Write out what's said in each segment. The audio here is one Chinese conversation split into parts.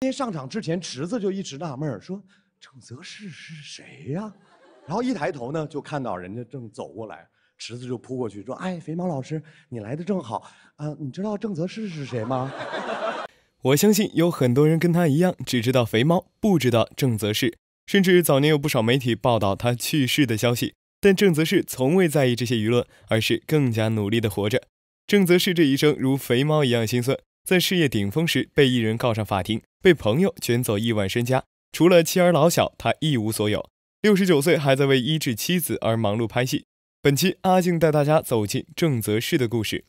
今天上场之前，池子就一直纳闷说：“郑则仕是谁呀？”然后一抬头呢，就看到人家正走过来，池子就扑过去说：“哎，肥猫老师，你来的正好啊！你知道郑则仕是谁吗？” 我相信有很多人跟他一样，只知道肥猫，不知道郑则仕，甚至早年有不少媒体报道他去世的消息，但郑则仕从未在意这些舆论，而是更加努力的活着。郑则仕这一生如肥猫一样辛酸。在事业顶峰时，被一人告上法庭，被朋友卷走亿万身家，除了妻儿老小，他一无所有。六十九岁还在为医治妻子而忙碌拍戏。本期阿静带大家走进郑则仕的故事。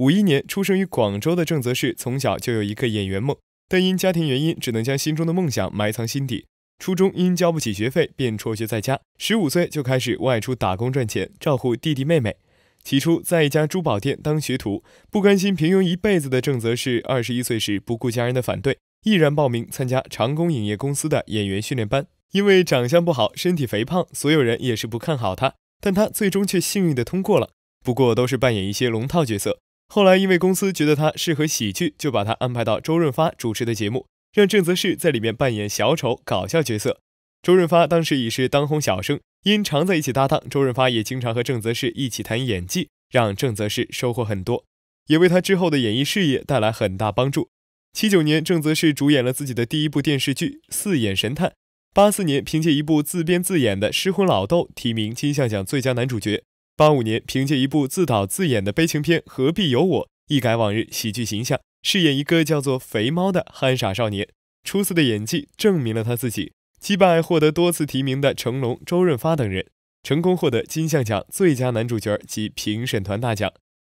五一年出生于广州的郑则仕，从小就有一个演员梦，但因家庭原因，只能将心中的梦想埋藏心底。初中因交不起学费，便辍学在家。十五岁就开始外出打工赚钱，照顾弟弟妹妹。起初在一家珠宝店当学徒，不甘心平庸一辈子的郑则仕，二十一岁时不顾家人的反对，毅然报名参加长弓影业公司的演员训练班。因为长相不好，身体肥胖，所有人也是不看好他，但他最终却幸运的通过了。不过都是扮演一些龙套角色。后来因为公司觉得他适合喜剧，就把他安排到周润发主持的节目，让郑则仕在里面扮演小丑搞笑角色。周润发当时已是当红小生。因常在一起搭档，周润发也经常和郑则仕一起谈演技，让郑则仕收获很多，也为他之后的演艺事业带来很大帮助。七九年，郑则仕主演了自己的第一部电视剧《四眼神探》。八四年，凭借一部自编自演的《失魂老豆》，提名金像奖最佳男主角。八五年，凭借一部自导自演的悲情片《何必有我》，一改往日喜剧形象，饰演一个叫做肥猫的憨傻少年，出色的演技证明了他自己。击败获得多次提名的成龙、周润发等人，成功获得金像奖最佳男主角及评审团大奖。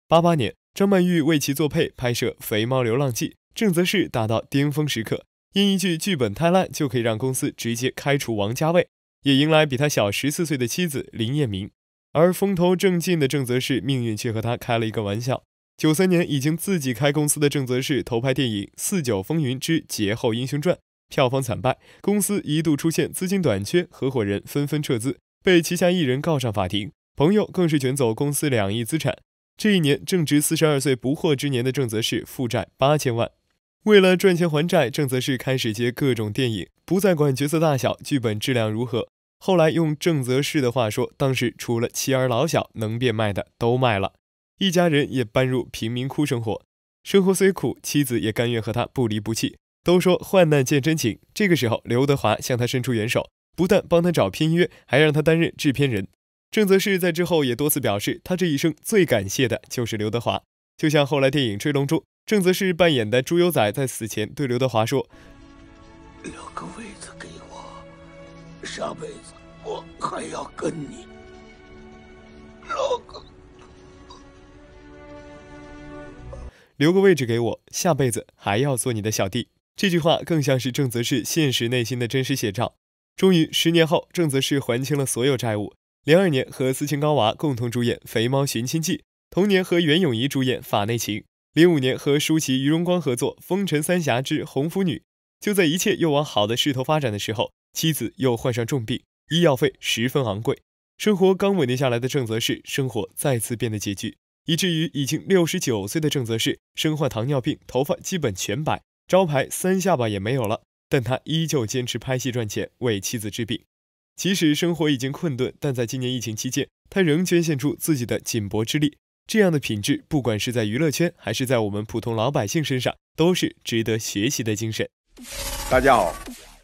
八八年，张曼玉为其作配，拍摄《肥猫流浪记》，郑则仕达到巅峰时刻，因一句剧本太烂就可以让公司直接开除王家卫，也迎来比他小十四岁的妻子林燕明。而风头正劲的郑则仕，命运却和他开了一个玩笑。九三年，已经自己开公司的郑则仕投拍电影《四九风云之劫后英雄传》。票房惨败，公司一度出现资金短缺，合伙人纷纷撤资，被旗下艺人告上法庭，朋友更是卷走公司两亿资产。这一年正值四十二岁不惑之年的郑则仕负债八千万，为了赚钱还债，郑则仕开始接各种电影，不再管角色大小、剧本质量如何。后来用郑则仕的话说，当时除了妻儿老小，能变卖的都卖了，一家人也搬入贫民窟生活。生活虽苦，妻子也甘愿和他不离不弃。都说患难见真情，这个时候刘德华向他伸出援手，不但帮他找片约，还让他担任制片人。郑则仕在之后也多次表示，他这一生最感谢的就是刘德华。就像后来电影《追龙》中，郑则仕扮演的朱友仔在死前对刘德华说：“留个位子给我，下辈子我还要跟你。”老哥，留个位置给我，下辈子还要做你的小弟。这句话更像是郑则仕现实内心的真实写照。终于，十年后，郑则仕还清了所有债务。零二年，和斯琴高娃共同主演《肥猫寻亲记》，同年和袁咏仪主演《法内情》。零五年，和舒淇、于荣光合作《风尘三侠之红拂女》。就在一切又往好的势头发展的时候，妻子又患上重病，医药费十分昂贵，生活刚稳定下来的郑则仕，生活再次变得拮据，以至于已经六十九岁的郑则仕身患糖尿病，头发基本全白。招牌三下巴也没有了，但他依旧坚持拍戏赚钱，为妻子治病。即使生活已经困顿，但在今年疫情期间，他仍捐献出自己的锦薄之力。这样的品质，不管是在娱乐圈还是在我们普通老百姓身上，都是值得学习的精神。大家好，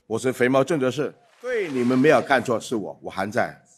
我是肥猫郑则仕。对，你们没有看错，是我，我还在。